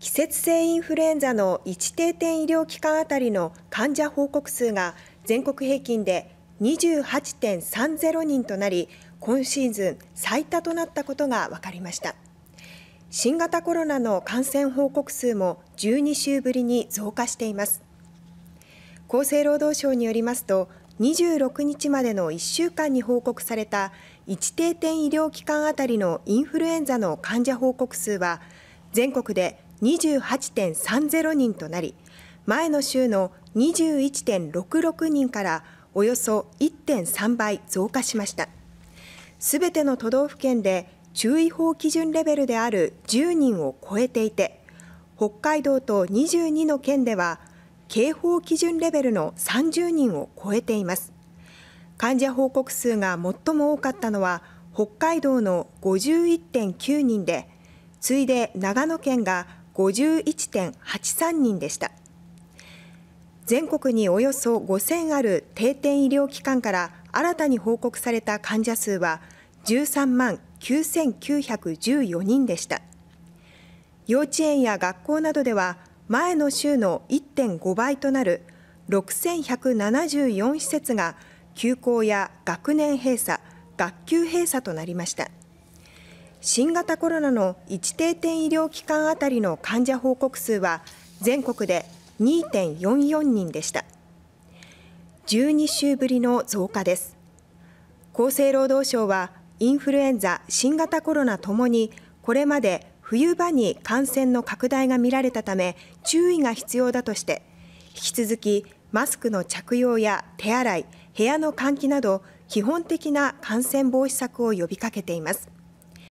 季節性インフルエンザの1定点医療機関あたりの患者報告数が全国平均で28.30人となり今シーズン最多となったことが分かりました新型コロナの感染報告数も12週ぶりに増加しています厚生労働省によりますと26日までの1週間に報告された1定点医療機関あたりのインフルエンザの患者報告数は全国で28.30人となり前の週の21.66人からおよそ1.3倍増加しましたすべての都道府県で注意報基準レベルである10人を超えていて北海道と22の県では警報基準レベルの30人を超えています患者報告数が最も多かったのは北海道の51.9人で次いで長野県が51.83人でした。全国におよそ5000ある定点医療機関から新たに報告された患者数は13万9914人でした。幼稚園や学校などでは前の週の1.5倍となる6174施設が休校や学年閉鎖、学級閉鎖となりました。新型コロナの1定点医療機関あたりの患者報告数は全国で2.44人でした12週ぶりの増加です厚生労働省はインフルエンザ新型コロナともにこれまで冬場に感染の拡大が見られたため注意が必要だとして引き続きマスクの着用や手洗い部屋の換気など基本的な感染防止策を呼びかけています